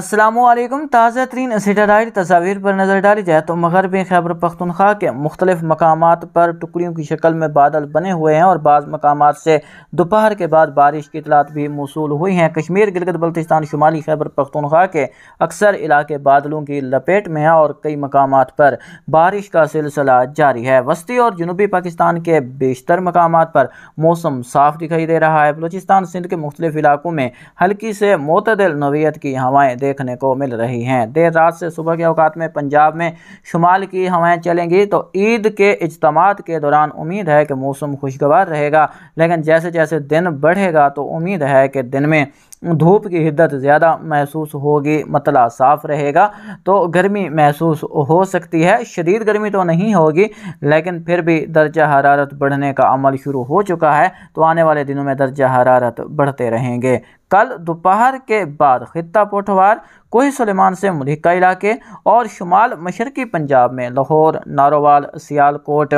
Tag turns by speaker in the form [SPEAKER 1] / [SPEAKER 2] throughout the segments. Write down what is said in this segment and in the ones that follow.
[SPEAKER 1] असलम ताज़ा तरीन सेटेलाइट तस्वीर पर नज़र डाली जाए तो मगरबी खैबर पख्तनख्वा के मुख्तलिफ मकाम पर टुकड़ियों की शक्ल में बादल बने हुए हैं और बाद मकाम से दोपहर के बाद बारिश की इतलात भी मौसू हुई हैं कश्मीर गिलगत बल्तिस्तान शुमाली खैबर पख्तनख्वा के अक्सर इलाके बादलों की लपेट में हैं और कई मकाम पर बारिश का सिलसिला जारी है वस्ती और जनूबी पाकिस्तान के बेशतर मकाम पर मौसम साफ दिखाई दे रहा है बलोचिस्तान सिंध के मुख्तलिफ इलाकों में हल्की से मतदल नवीत की हवाएँ देखने को मिल रही हैं देर रात से सुबह के अवकात में पंजाब में शुमाल की हवाएं चलेंगी तो ईद के इजतम के दौरान उम्मीद है कि मौसम खुशगवार रहेगा लेकिन जैसे जैसे दिन बढ़ेगा तो उम्मीद है कि दिन में धूप की हिद्दत ज़्यादा महसूस होगी मतला साफ़ रहेगा तो गर्मी महसूस हो सकती है शदीद गर्मी तो नहीं होगी लेकिन फिर भी दर्जा हरारत बढ़ने का अमल शुरू हो चुका है तो आने वाले दिनों में दर्जा हरारत बढ़ते रहेंगे कल दोपहर के बाद खत्ता पोठवार कोह सलेमान से मुलिका इलाके और शुमाल मशरकी पंजाब में लाहौर नारोवाल सियालकोट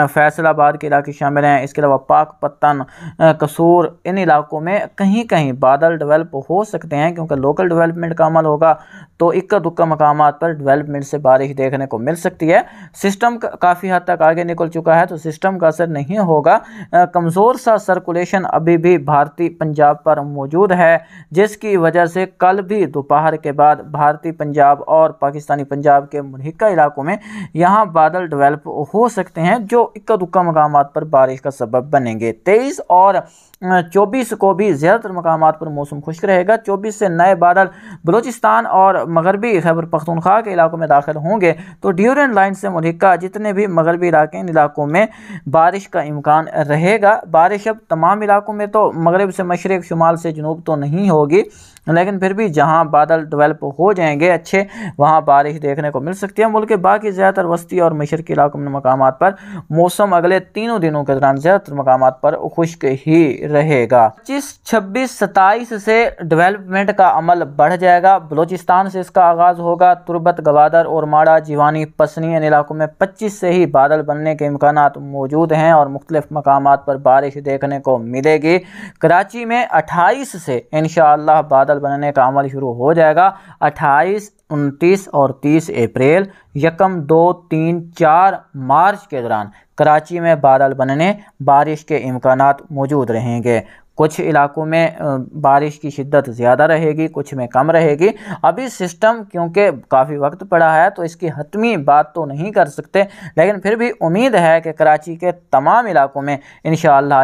[SPEAKER 1] फैसलाबाद के इलाके शामिल हैं इसके अलावा पाक पत्तन कसूर इन इलाकों में कहीं कहीं बादल डेवलप हो सकते हैं क्योंकि लोकल डेवलपमेंट का अमल होगा तो इक्का दुक्का मकाम पर डेवलपमेंट से बारिश देखने को मिल सकती है सिस्टम काफ़ी हद तक आगे निकल चुका है तो सिस्टम का असर नहीं होगा कमज़ोर सा सर्कुलेशन अभी भी भारतीय पंजाब पर मौजूद है जिसकी वजह से कल भी दोपहर के बाद भारतीय पंजाब और पाकिस्तानी पंजाब के मुनहिका इलाकों में यहाँ बादल डेवलप हो सकते हैं जो इक्का दुक्का मकाम पर बारिश का सबब बनेंगे तेईस और चौबीस को भी ज़्यादातर मकाम पर मौसम खुश्क रहेगा चौबीस से नए बादल बलोचिस्तान और मगरबी खैबर पख्तनख्वा के इलाकों में दाखिल होंगे तो ड्यूरेंट लाइन से मुलिका जितने भी मगरबी इलाके इन इलाकों में बारिश का इम्कान रहेगा बारिश अब तमाम इलाकों में तो मगरब से मशरक शुमाल से जनूब तो नहीं होगी लेकिन फिर भी जहाँ बादल डेवलप हो जाएंगे अच्छे वहाँ बारिश देखने को मिल सकती है मुल्क के बाकी ज़्यादातर वस्ती और मशरकी इलाकों में मकाम पर मौसम अगले तीनों दिनों के दौरान ज़्यादातर मकाम पर खुश्क ही रहेगा पच्चीस छब्बीस सत्ताईस से डेवलपमेंट का अमल बढ़ जाएगा बलोचिस्तान से इसका आगाज़ होगा तुरबत गवादर और माड़ा जीवानी पसनी इन इलाकों में पच्चीस से ही बादल बनने के इम्कान मौजूद हैं और मुख्तलिफ मकाम पर बारिश देखने को मिलेगी कराची में अट्ठाईस से इन बादल बनने का अमल शुरू हो जाएगा अट्ठाईस उनतीस और तीस अप्रैल यकम दो तीन चार मार्च के दौरान कराची में बादल बनने बारिश के इम्कान मौजूद रहेंगे कुछ इलाकों में बारिश की शिद्दत ज़्यादा रहेगी कुछ में कम रहेगी अभी सिस्टम क्योंकि काफ़ी वक्त पड़ा है तो इसकी हतमी बात तो नहीं कर सकते लेकिन फिर भी उम्मीद है कि कराची के तमाम इलाकों में इन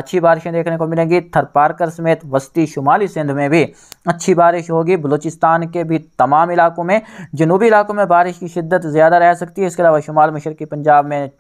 [SPEAKER 1] अच्छी बारिशें देखने को मिलेंगी थरपारकर समेत वस्ती शुमाली सिंध में भी अच्छी बारिश होगी बलूचिस्तान के भी तमाम इलाकों में जनूबी इलाकों में बारिश की शिद्दत ज़्यादा रह सकती है इसके अलावा शुमाल मशरक़ी पंजाब में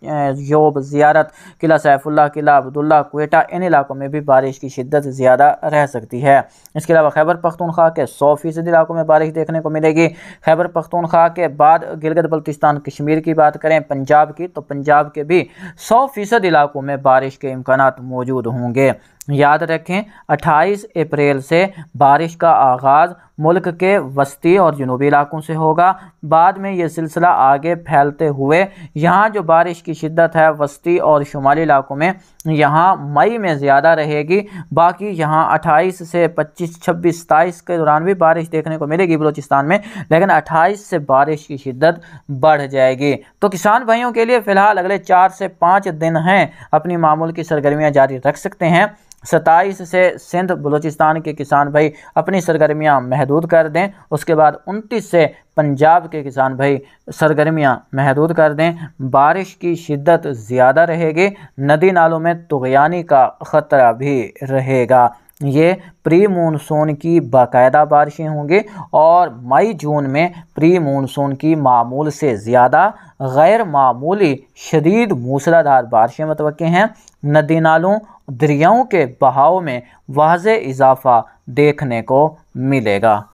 [SPEAKER 1] योब ज़ियारत किला सैफुल्ला किला अब्दुल्ला कोटा इन इलाकों में भी बारिश की शिद्दत ज़्यादा रह सकती है इसके अलावा खैबर पख्तूनख्वा के सौ फीसद इलाकों में बारिश देखने को मिलेगी खैबर पख्तूनख्वा के बाद गिलगत बल्तिस्तान कश्मीर की बात करें पंजाब की तो पंजाब के भी सौ फीसद इलाकों में बारिश के इम्कान मौजूद होंगे याद रखें 28 अप्रैल से बारिश का आगाज़ मुल्क के वस्ती और जनूबी इलाकों से होगा बाद में ये सिलसिला आगे फैलते हुए यहाँ जो बारिश की शिद्दत है वस्ती और शुमाली इलाकों में यहाँ मई में ज़्यादा रहेगी बाकी यहाँ 28 से 25 26 सताईस के दौरान भी बारिश देखने को मिलेगी बलूचिस्तान में लेकिन 28 से बारिश की शिद्दत बढ़ जाएगी तो किसान भाइयों के लिए फ़िलहाल अगले चार से पाँच दिन हैं अपनी मामूल की सरगर्मियाँ जारी रख सकते हैं सत्ताईस से सिंध बलूचिस्तान के किसान भाई अपनी सरगर्मियां महदूद कर दें उसके बाद उनतीस से पंजाब के किसान भाई सरगर्मियां महदूद कर दें बारिश की शिद्दत ज़्यादा रहेगी नदी नालों में तुगयानी का ख़तरा भी रहेगा ये प्री मानसून की बाकायदा बारिशें होंगी और मई जून में प्री मानसून की मामूल से ज़्यादा गैर मामूली शदीद मूसलाधार बारिशें मतवक़ हैं नदी नालों दरियाओं के बहाव में वाज इजाफ़ा देखने को मिलेगा